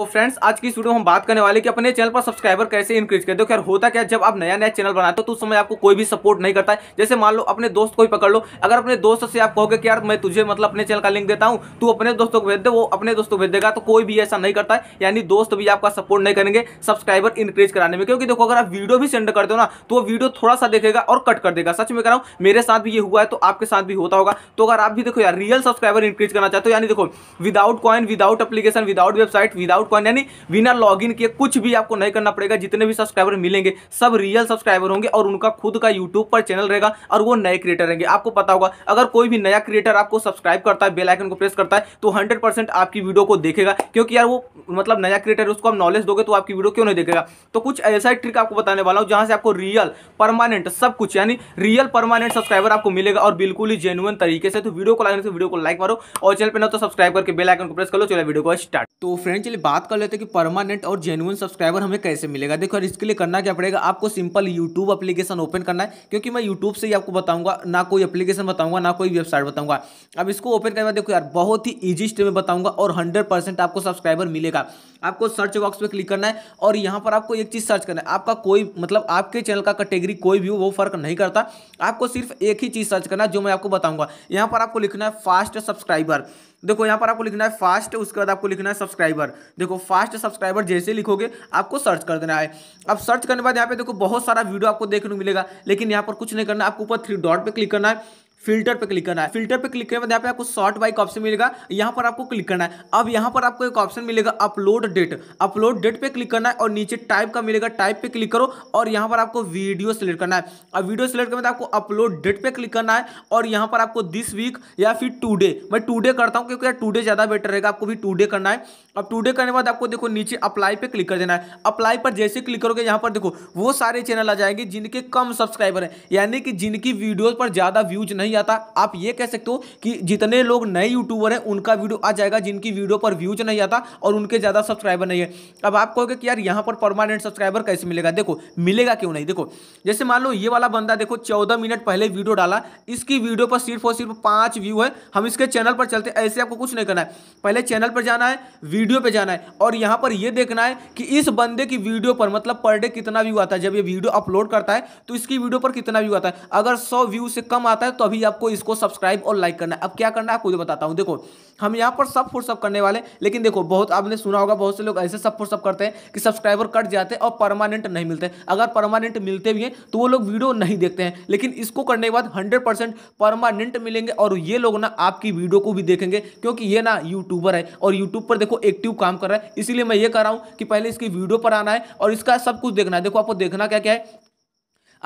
तो फ्रेंड्स आज की वीडियो हम बात करने वाले कि अपने चैनल पर सब्सक्राइबर कैसे इंक्रीज कर दो खैर होता क्या जब आप नया नया चैनल बनाते हो तो उस समय आपको कोई भी सपोर्ट नहीं करता है जैसे मान लो अपने दोस्त को ही पकड़ लो अगर अपने दोस्त से आप कहोगे कि यार मैं तुझे मतलब अपने चैनल का लिंक देता हूँ तू अपने दोस्तों को भेज दे वो अपने दोस्तों को भेज देगा तो कोई भी ऐसा नहीं करता है यानी दोस्त भी आपका सपोर्ट नहीं करेंगे सब्सक्राइबर इंक्रीज कराने में क्योंकि देखो अगर आप वीडियो भी सेंड कर दो ना तो वो वीडियो थोड़ा सा देखेगा और कट कर देगा सच में कह रहा हूँ मेरे साथ भी ये हुआ है तो आपके साथ भी होता होगा तो अगर आप भी देखो यार रियल सब्सक्राइबर इंक्रीज करना चाहते हो यानी देखो without coin without application without website without coin यानी बिना लॉगिन के कुछ भी आपको नहीं करना पड़ेगा जितने भी सब्सक्राइबर मिलेंगे सब रियल सब्सक्राइबर होंगे और उनका खुद का यूट्यूब पर चैनल रहेगा और वो नए क्रिएटर रहेंगे आपको पता होगा अगर कोई भी नया क्रिएटर आपको सब्सक्राइब करता है बेलाइकन को प्रेस करता है तो हंड्रेड आपकी वीडियो को देखेगा क्योंकि यार वो मतलब नया क्रिएटर उसको आप नॉलेज दोगे तो आपकी वीडियो क्यों नहीं देखेगा तो कुछ ऐसा ट्रिक आपको बताने वाला हूँ जहाँ से आपको रियल परमानेंट सब कुछ यानी रियल परमानेंट सब्सक्राइबर आपको मिलेगा और बिल्कुल ही जेनुअन तरीके से तो वीडियो को लाइन से वीडियो को लाइक मारो और चैनल पर ना तो सब्सक्राइब करके बेल आइकन को प्रेस कर लो चलो वीडियो को स्टार्ट तो फ्रेंड चलिए बात बात कर लेते हैं कि परमानेंट और जेनुअन सब्सक्राइबर हमें कैसे मिलेगा देखो यार इसके लिए करना क्या पड़ेगा आपको सिंपल यूट्यूब अपलीकेशन ओपन करना है क्योंकि मैं यूट्यूब से ही आपको बताऊंगा ना कोई अपलीकेशन बताऊंगा ना कोई वेबसाइट बताऊंगा अब इसको ओपन करना देखो यार बहुत ही ईजी स्टेप में बताऊंगा और हंड्रेड आपको सब्सक्राइबर मिलेगा आपको सर्च बॉक्स पर क्लिक करना है और यहाँ पर आपको एक चीज़ सर्च करना है आपका कोई मतलब आपके चैनल का कैटेगरी कोई भी हो वो फर्क नहीं करता आपको सिर्फ एक ही चीज़ सर्च करना है जो मैं आपको बताऊंगा यहाँ पर आपको लिखना है फास्ट सब्सक्राइबर देखो यहाँ पर आपको लिखना है फास्ट उसके बाद आपको लिखना है सब्सक्राइबर देखो फास्ट सब्सक्राइबर जैसे लिखोगे आपको सर्च कर देना है अब सर्च करने के बाद यहाँ पे देखो बहुत सारा वीडियो आपको देखने को मिलेगा लेकिन यहाँ पर कुछ नहीं करना आपको ऊपर थ्री डॉट पर क्लिक करना है फिल्टर पे क्लिक करना है फिल्टर पे क्लिक करने के बाद यहाँ पे आपको शॉर्ट बाइक ऑप्शन मिलेगा यहाँ पर आपको क्लिक करना है अब यहाँ पर आपको एक ऑप्शन मिलेगा अपलोड डेट अपलोड डेट पे क्लिक करना है और नीचे टाइप का मिलेगा टाइप पे क्लिक करो और यहाँ पर आपको वीडियो सेलेक्ट करना है अब वीडियो सेलेक्ट करने आपको अपलोड डेट पर क्लिक करना है और यहाँ पर आपको दिस वीक या फिर टूडे मैं टूडे करता हूँ क्योंकि यार टूडे ज़्यादा बेटर रहेगा आपको भी टूडे करना है अब टूडे करने के बाद आपको देखो नीचे अप्लाई पर क्लिक कर देना है अप्लाई पर जैसे क्लिक करोगे यहाँ पर देखो वो सारे चैनल आ जाएंगे जिनके कम सब्सक्राइबर हैं यानी कि जिनकी वीडियोज पर ज़्यादा व्यूज नहीं नहीं आता आप ये कह सकते हो कि जितने लोग नए यूट्यूबर हैं उनका वीडियो आ जाएगा जिनकी वीडियो पर व्यूज नहीं आता और उनके ज़्यादा सब्सक्राइबर नहीं है अब आप कहोगे कि यार यहाँ पर परमानेंट सब्सक्राइबर कैसे मिलेगा देखो मिलेगा क्यों नहीं देखो जैसे मान लो ये वाला बंदा देखो चौदह मिनट पहले वीडियो डाला इसकी वीडियो पर सिर्फ और सिर्फ पाँच व्यू है हम इसके चैनल पर चलते ऐसे आपको कुछ नहीं करना है पहले चैनल पर जाना है वीडियो पर जाना है और यहाँ पर यह देखना है कि इस बंदे की वीडियो पर मतलब पर डे कितना व्यू आता है जब ये वीडियो अपलोड करता है तो इसकी वीडियो पर कितना व्यू आता है अगर सौ व्यू से कम आता है तो अभी वही आपको इसको सब्सक्राइब और लाइक करना है अब क्या करना है आपको बताता हूँ देखो हम यहाँ पर सब फॉर करने वाले लेकिन देखो बहुत आपने सुना होगा बहुत से लोग ऐसे सब फॉर करते हैं कि सब्सक्राइबर कट जाते हैं और परमानेंट नहीं मिलते अगर परमानेंट मिलते भी हैं तो वो लोग वीडियो नहीं देखते हैं लेकिन इसको करने के बाद हंड्रेड परमानेंट मिलेंगे और ये लोग ना आपकी वीडियो को भी देखेंगे क्योंकि ये ना यूट्यूबर है और यूट्यूब पर देखो एक्टिव काम कर रहा है इसीलिए मैं ये कह रहा हूँ कि पहले इसकी वीडियो पर आना है और इसका सब कुछ देखना है देखो आपको देखना क्या क्या है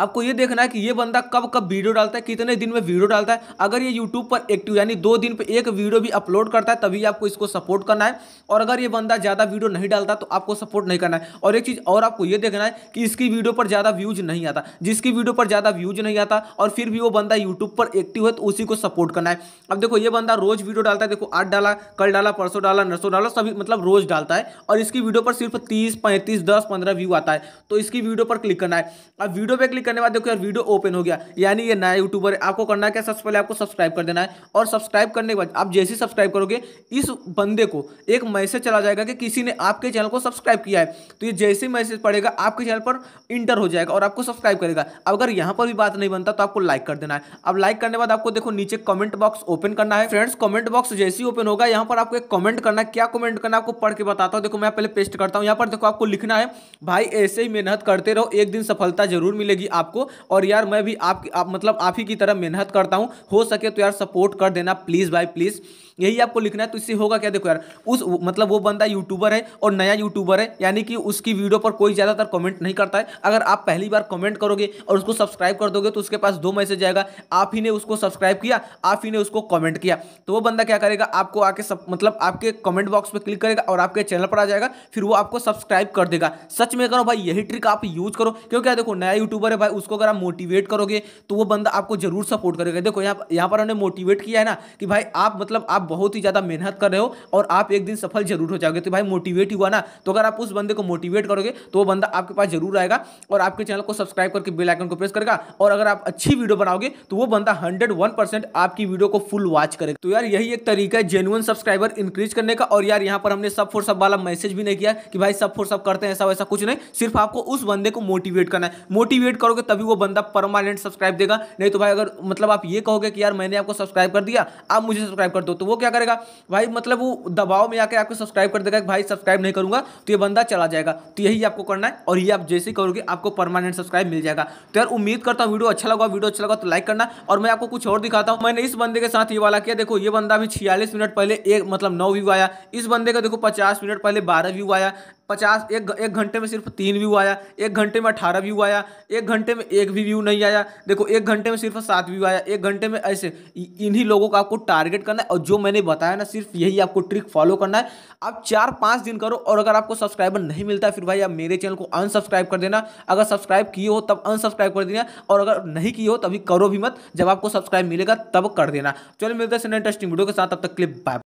आपको ये देखना है कि ये बंदा कब कब वीडियो डालता है कितने दिन में वीडियो डालता है अगर ये यूट्यूब पर एक्टिव यानी दो दिन पर एक वीडियो भी अपलोड करता है तभी आपको इसको सपोर्ट करना है और अगर ये बंदा ज़्यादा वीडियो नहीं डालता तो आपको सपोर्ट नहीं करना है और एक चीज़ और आपको ये देखना है कि इसकी वीडियो पर ज़्यादा व्यूज नहीं आता जिसकी वीडियो पर ज़्यादा व्यूज नहीं आता और फिर भी वो बंदा यूट्यूब पर एक्टिव है तो उसी को सपोर्ट करना है अब देखो ये बंदा रोज़ वीडियो डालता है देखो आठ डाला कल डाला परसों डाला नरसों डाला सभी मतलब रोज़ डालता है और इसकी वीडियो पर सिर्फ तीस पैंतीस दस पंद्रह व्यू आता है तो इसकी वीडियो पर क्लिक करना है अब वीडियो पर क्लिक क्लिक करने बाद देखो यार वीडियो ओपन हो गया यानी ये नया यूट्यूबर है आपको करना क्या सबसे पहले आपको सब्सक्राइब कर देना है और सब्सक्राइब करने के बाद आप जैसे ही सब्सक्राइब करोगे इस बंदे को एक मैसेज चला जाएगा कि किसी ने आपके चैनल को सब्सक्राइब किया है तो ये जैसे ही मैसेज पड़ेगा आपके चैनल पर इंटर हो जाएगा और आपको सब्सक्राइब करेगा अगर यहाँ पर भी बात नहीं बनता तो आपको लाइक कर देना है अब लाइक करने बाद आपको देखो नीचे कमेंट बॉक्स ओपन करना है फ्रेंड्स कमेंट बॉक्स जैसे ही ओपन होगा यहाँ पर आपको एक कमेंट करना है क्या कमेंट करना आपको पढ़ के बताता हूँ देखो मैं पहले पेस्ट करता हूँ यहाँ पर देखो आपको लिखना है भाई ऐसे ही मेहनत करते रहो एक दिन सफलता जरूर मिलेगी आपको और यार मैं भी आप, आप मतलब आप ही की तरह मेहनत करता हूँ हो सके तो यार सपोर्ट कर देना प्लीज़ भाई प्लीज़ यही आपको लिखना है तो इससे होगा क्या देखो यार उस मतलब वो बंदा यूट्यूबर है और नया यूट्यूबर है यानी कि उसकी वीडियो पर कोई ज़्यादातर कमेंट नहीं करता है अगर आप पहली बार कमेंट करोगे और उसको सब्सक्राइब कर दोगे तो उसके पास दो मैसेज आएगा आप ही ने उसको सब्सक्राइब किया आप ही ने उसको कॉमेंट किया तो वो बंदा क्या करेगा आपको आके सब मतलब आपके कॉमेंट बॉक्स पर क्लिक करेगा और आपके चैनल पर आ जाएगा फिर वो आपको सब्सक्राइब कर देगा सच में करो भाई यही ट्रिक आप यूज करो क्योंकि देखो नया यूट्यूबर है भाई उसको अगर आप मोटिवेट करोगे तो वो बंदा आपको जरूर सपोर्ट करेगा देखो यहाँ यहाँ पर हमने मोटिवेट किया है ना कि भाई आप मतलब आप आप बहुत ही ज़्यादा मेहनत कर रहे हो और आप एक दिन सफल जरूर हो जाओगे तो भाई मोटिवेट हुआ ना तो अगर आप उस बंदे को मोटिवेट करोगे तो वो बंदा आपके पास जरूर आएगा और आपके चैनल को सब्सक्राइब करके बेल आइकन को प्रेस करेगा और अगर आप अच्छी वीडियो बनाओगे तो वो बंदा हंड्रेड आपकी वीडियो को फुल वॉच करेगा तो यार यही एक तरीका है जेनुअन सब्सक्राइबर इंक्रीज करने का और यार यहाँ पर हमने सब फोर सब वाला मैसेज भी नहीं किया कि भाई सब फोर सब करते हैं ऐसा वैसा कुछ नहीं सिर्फ आपको उस बंदे को मोटिवेट करना है मोटिवेट करोगे तभी वो बंदा परमानेंट सब्सक्राइब देगा नहीं तो भाई अगर मतलब आप ये कहोगे कि यार मैंने आपको सब्सक्राइब कर दिया आप मुझे सब्सक्राइब कर दो तो वो वो क्या करेगा भाई मतलब वो दबाव में आकर आपको सब्सक्राइब कर देगा भाई सब्सक्राइब नहीं करूंगा तो ये बंदा चला जाएगा तो यही आपको करना है और ये आप जैसे ही करोगे आपको परमानेंट सब्सक्राइब मिल जाएगा तो यार उम्मीद करता हूँ वीडियो अच्छा लगा वीडियो अच्छा लगा तो लाइक करना और मैं आपको कुछ और दिखाता हूँ मैंने इस बंदे के साथ ये वाला किया देखो ये बंदा अभी छियालीस मिनट पहले एक मतलब नौ व्यू आया इस बंदे का देखो पचास मिनट पहले बारह व्यू आया पचास एक एक घंटे में सिर्फ तीन व्यू आया एक घंटे में अठारह व्यू आया एक घंटे में एक भी व्यू नहीं आया देखो एक घंटे में सिर्फ सात व्यू आया एक घंटे में ऐसे इन्हीं लोगों को आपको टारगेट करना है और जो मैंने बताया ना सिर्फ यही आपको ट्रिक फॉलो करना है आप चार पाँच दिन करो और अगर आपको सब्सक्राइबर नहीं मिलता फिर भाई आप मेरे चैनल को अनसब्सक्राइब कर देना अगर सब्सक्राइब किए हो तब अनसब्सक्राइब कर देना और अगर नहीं किए हो तभी करो भी मत जब आपको सब्सक्राइब मिलेगा तब कर देना चलो मिलते हैं इंटरेस्टिंग वीडियो के साथ अब तक क्लिप बाय